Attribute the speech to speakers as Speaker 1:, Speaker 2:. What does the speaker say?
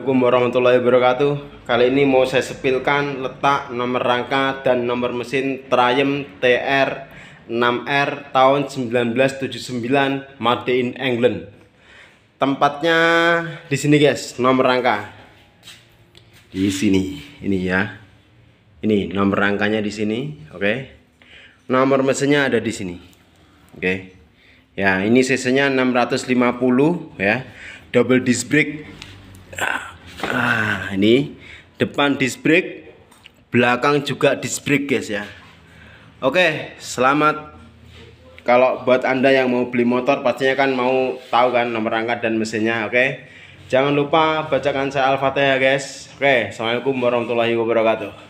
Speaker 1: Assalamualaikum warahmatullahi wabarakatuh Kali ini mau saya sepilkan letak nomor rangka dan nomor mesin Triumph TR6R tahun 1979 Made in England Tempatnya di sini guys, nomor rangka Di sini, ini ya Ini nomor rangkanya di sini, oke okay. Nomor mesinnya ada di sini Oke okay. Ya, ini cc-nya 650 ya Double disc brake ah ah ini depan disc brake belakang juga disc brake guys ya oke selamat kalau buat anda yang mau beli motor pastinya kan mau tahu kan nomor angka dan mesinnya oke jangan lupa bacakan saya al-fatihah ya, guys oke assalamualaikum warahmatullahi wabarakatuh